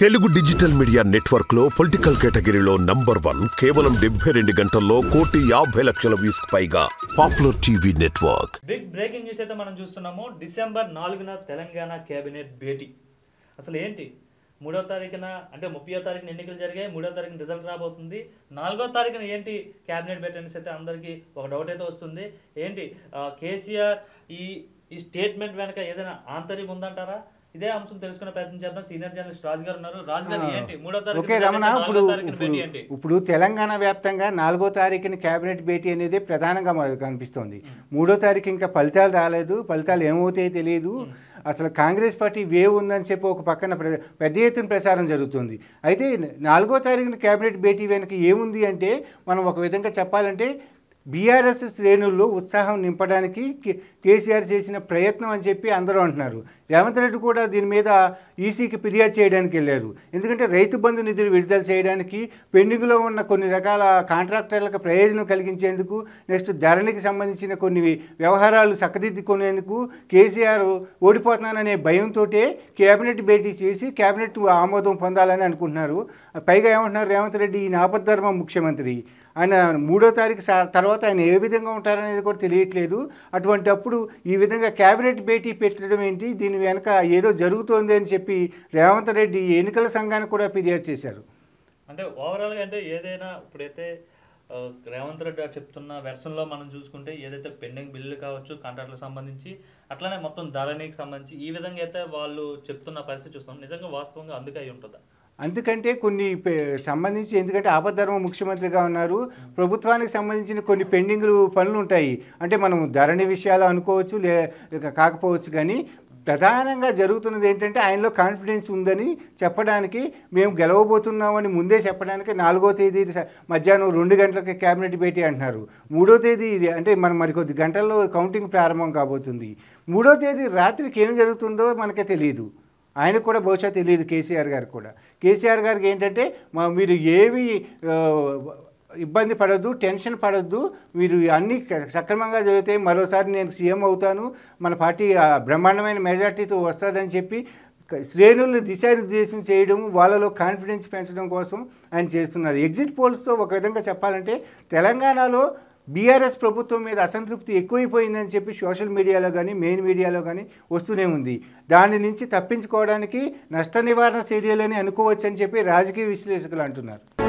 Telugu digital media network లో political కేటగిరీలో number one కేవలం డెబ్బై రెండు గంటల్లో కోటి యాభై లక్షల వ్యూస్ పైగా popular TV network big breaking news అయితే మనం చూస్తున్నాము డిసెంబర్ నాలుగున తెలంగాణ కేబినెట్ భేటీ అసలు ఏంటి మూడో తారీఖున అంటే ముప్పై తారీఖున ఎన్నికలు జరిగాయి మూడో తారీఖున రిజల్ట్ రాబోతుంది నాలుగో తారీఖున ఏంటి క్యాబినెట్ భేటీ అనేసి అయితే అందరికీ ఒక డౌట్ అయితే వస్తుంది ఏంటి కేసీఆర్ ఈ ఈ స్టేట్మెంట్ వెనక ఏదైనా ఆంతర్యం ఉందంటారా ఇదే అంశం తెలుసుకునే ప్రయత్నం చేద్దాం సీనియర్ జర్నలిస్ట్ రాజు గారు ఉన్నారు రాజు గారు ఏంటి మూడో తారీఖు రమణ ఇప్పుడు ఇప్పుడు తెలంగాణ వ్యాప్తంగా నాలుగో తారీఖున కేబినెట్ భేటీ అనేది ప్రధానంగా కనిపిస్తోంది మూడో తారీఖు ఇంకా ఫలితాలు రాలేదు ఫలితాలు ఏమవుతాయో తెలియదు అసలు కాంగ్రెస్ పార్టీ వేవ్ ఉందని చెప్పి ఒక పక్కన పెద్ద ఎత్తున ప్రచారం జరుగుతుంది అయితే నాలుగో తారీఖున కేబినెట్ భేటీ వెనక ఏముంది అంటే మనం ఒక విధంగా చెప్పాలంటే బీఆర్ఎస్ శ్రేణుల్లో ఉత్సాహం నింపడానికి కేసీఆర్ చేసిన ప్రయత్నం అని చెప్పి అందరూ అంటున్నారు రేవంత్ రెడ్డి కూడా దీని మీద ఈసీకి ఫిర్యాదు చేయడానికి వెళ్ళారు ఎందుకంటే రైతు బంధు నిధులు విడుదల చేయడానికి పెండింగ్లో ఉన్న కొన్ని రకాల కాంట్రాక్టర్లకు ప్రయోజనం కలిగించేందుకు నెక్స్ట్ ధరణికి సంబంధించిన కొన్ని వ్యవహారాలు చక్కదిద్దుకునేందుకు కేసీఆర్ ఓడిపోతున్నాననే భయంతో కేబినెట్ భేటీ చేసి కేబినెట్ ఆమోదం పొందాలని అనుకుంటున్నారు పైగా ఏమంటున్నారు రేవంత్ రెడ్డి ఈ నాపద్ధర్మ ముఖ్యమంత్రి ఆయన మూడో తారీఖు తర్వాత తర్వాత ఆయన ఏ విధంగా ఉంటారనేది కూడా తెలియట్లేదు అటువంటి అప్పుడు ఈ విధంగా కేబినెట్ భేటీ పెట్టడం ఏంటి దీని వెనక ఏదో జరుగుతోంది అని చెప్పి రేవంత్ రెడ్డి ఎన్నికల సంఘానికి కూడా ఫిర్యాదు చేశారు అంటే ఓవరాల్గా అంటే ఏదైనా ఇప్పుడైతే రేవంత్ రెడ్డి గారు చెప్తున్న వెర్షన్లో మనం చూసుకుంటే ఏదైతే పెండింగ్ బిల్లు కావచ్చు కాంట్రాక్ట్లకు సంబంధించి అట్లనే మొత్తం ధరణికి సంబంధించి ఈ విధంగా అయితే వాళ్ళు చెప్తున్న పరిస్థితి చూస్తున్నాం నిజంగా వాస్తవంగా అందుకే అయి ఉంటుందా అందుకంటే కొన్ని సంబంధించి ఎందుకంటే ఆపద్ధర్మ ముఖ్యమంత్రిగా ఉన్నారు ప్రభుత్వానికి సంబంధించిన కొన్ని పెండింగ్ పనులు ఉంటాయి అంటే మనం ధరణి విషయాలు అనుకోవచ్చు లే కాకపోవచ్చు కానీ ప్రధానంగా జరుగుతున్నది ఏంటంటే ఆయనలో కాన్ఫిడెన్స్ ఉందని చెప్పడానికి మేము గెలవబోతున్నామని ముందే చెప్పడానికి నాలుగో తేదీ మధ్యాహ్నం రెండు గంటలకి కేబినెట్ భేటీ అంటున్నారు మూడో తేదీ అంటే మనం మరికొద్ది గంటల్లో కౌంటింగ్ ప్రారంభం కాబోతుంది మూడో తేదీ రాత్రికి ఏం జరుగుతుందో మనకే తెలియదు ఆయనకు కూడా బహుశా తెలియదు కేసీఆర్ గారు కూడా కేసీఆర్ గారికి ఏంటంటే మా మీరు ఏవి ఇబ్బంది పడద్దు టెన్షన్ పడద్దు మీరు అన్నీ సక్రమంగా జరిగితే మరోసారి నేను సీఎం అవుతాను మన పార్టీ బ్రహ్మాండమైన మెజార్టీతో వస్తుందని చెప్పి శ్రేణులను దిశానిర్దేశం చేయడం వాళ్ళలో కాన్ఫిడెన్స్ పెంచడం కోసం ఆయన చేస్తున్నారు ఎగ్జిట్ పోల్స్తో ఒక విధంగా చెప్పాలంటే తెలంగాణలో బీఆర్ఎస్ ప్రభుత్వం మీద అసంతృప్తి ఎక్కువైపోయిందని చెప్పి సోషల్ మీడియాలో కానీ మెయిన్ మీడియాలో కానీ వస్తూనే ఉంది దాని నుంచి తప్పించుకోవడానికి నష్ట నివారణ చర్యలని అనుకోవచ్చని చెప్పి రాజకీయ విశ్లేషకులు అంటున్నారు